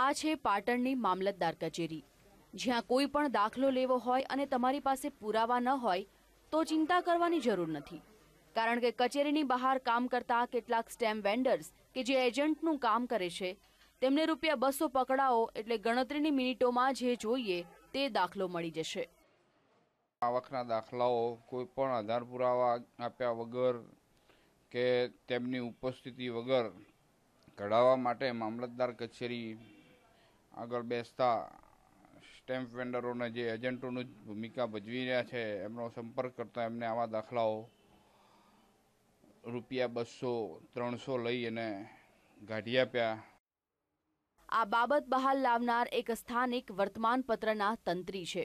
આ છે પાટણની મામલતદાર કચેરી જ્યાં કોઈ પણ દાખલો લેવો હોય અને તમારી પાસે પુરાવા ન હોય તો ચિંતા કરવાની જરૂર નથી કારણ કે કચેરીની બહાર કામ કરતા કેટલાક સ્ટેમ્પ વેન્ડર્સ કે જે એજન્ટનું કામ કરે છે તેમને રૂપિયા બસો પકડાવો એટલે ગણતરીની મિનિટોમાં જે જોઈએ તે દાખલો મળી જશે આવકના દાખલાઓ કોઈ પણ આધાર પુરાવા આપ્યા વગર કે તેમની ઉપસ્થિતિ વગર કઢાવવા માટે મામલતદાર કચેરી આગળ બેસતા સ્ટેમ્પ વેન્ડરોને જે એજન્ટોનું ભૂમિકા ભજવી રહ્યા છે એમનો સંપર્ક કરતા એમને આવા દાખલાઓ રૂપિયા બસો ત્રણસો લઈ અને કાઢી આપ્યા આ બાબત બહાર લાવનાર એક સ્થાનિક વર્તમાનપત્રના તંત્રી છે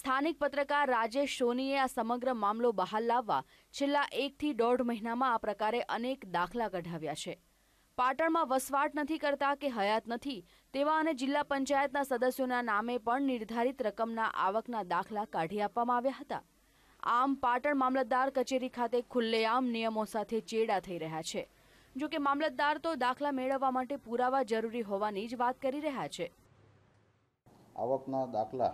સ્થાનિક પત્રકાર રાજેશ સોનીએ આ સમગ્ર મામલો બહાર લાવવા છેલ્લા એકથી દોઢ મહિનામાં આ પ્રકારે અનેક દાખલા કઢાવ્યા છે પાટણમાં વસવાટ નથી કરતા કે હયાત નથી તેવા અને જિલ્લા પંચાયતના સદસ્યોના નામે પણ નિર્ધારિત રકમના આવકના દાખલા કાઢી આપવામાં આવ્યા હતા આમ પાટણ મામલતદાર કચેરી ખાતે ખુલ્લેઆમ નિયમો સાથે ચેડા થઈ રહ્યા છે જો કે મામલતદાર તો દાખલા મેળવવા માટે પુરાવા જરૂરી હોવાની જ વાત કરી રહ્યા છે આવકના દાખલા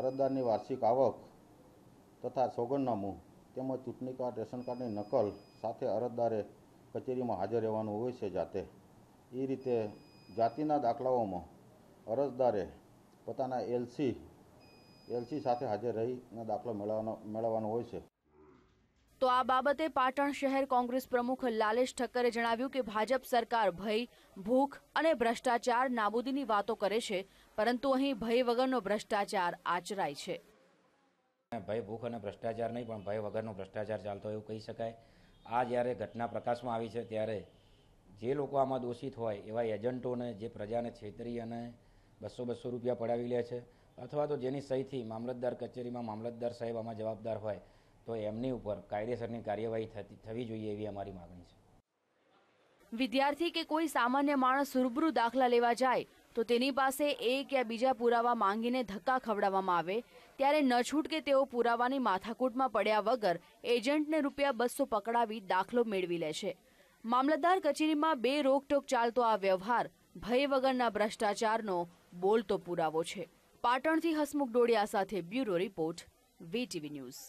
અરજદારની વાર્ષિક આવક તથા સોગંદનામું તેમજ ચૂંટણી કાર્ડ રેશન કાર્ડની નકલ સાથે અરજદારે કચેરીમાં હાજર રહેવાનું હોય છે જાતે એ રીતે જાતિના દાખલાઓમાં અરજદારે પોતાના એલસી એલસી સાથે હાજર રહીને દાખલો મેળવવાનો મેળવવાનો હોય છે તો આ બાબતે પાટણ શહેર કોંગ્રેસ પ્રમુખ લાલેશ ઠક્કરે જણાવ્યું કે ભાજપ સરકાર ભય ભૂખ અને ભ્રષ્ટાચાર નાબૂદીની વાતો કરે છે પરંતુ અહીં ભય વગરનો ભ્રષ્ટાચાર આચરાય છે ભય ભૂખ અને ભ્રષ્ટાચાર નહીં પણ ભય વગરનો ભ્રષ્ટાચાર ચાલતો એવું કહી શકાય આ જ્યારે ઘટના પ્રકાશમાં આવી છે ત્યારે જે લોકો આમાં દોષિત હોય એવા એજન્ટોને જે પ્રજાને છેતરી અને બસો બસો રૂપિયા પડાવી લે છે અથવા તો જેની સહીથી મામલતદાર કચેરીમાં મામલતદાર સાહેબ આમાં જવાબદાર હોય તો એમની ઉપર કાયદેસરની કાર્યવાહી થતી થવી જોઈએ એવી અમારી માગણી છે વિદ્યાર્થી કે કોઈ સામાન્ય માણસ રૂબરૂ દાખલા લેવા જાય તો તેની પાસે એક યા બીજા પુરાવા માંગીને ધક્કા ખવડાવવામાં આવે ત્યારે ન છૂટ કે તેઓ પુરાવાની માથાકૂટમાં પડ્યા વગર એજન્ટને રૂપિયા બસો પકડાવી દાખલો મેળવી લે છે મામલતદાર કચેરીમાં બે રોકટોક ચાલતો આ વ્યવહાર ભય વગરના ભ્રષ્ટાચારનો બોલતો પુરાવો છે પાટણથી હસમુખ ડોડિયા સાથે બ્યુરો રિપોર્ટ વીટીવી ન્યૂઝ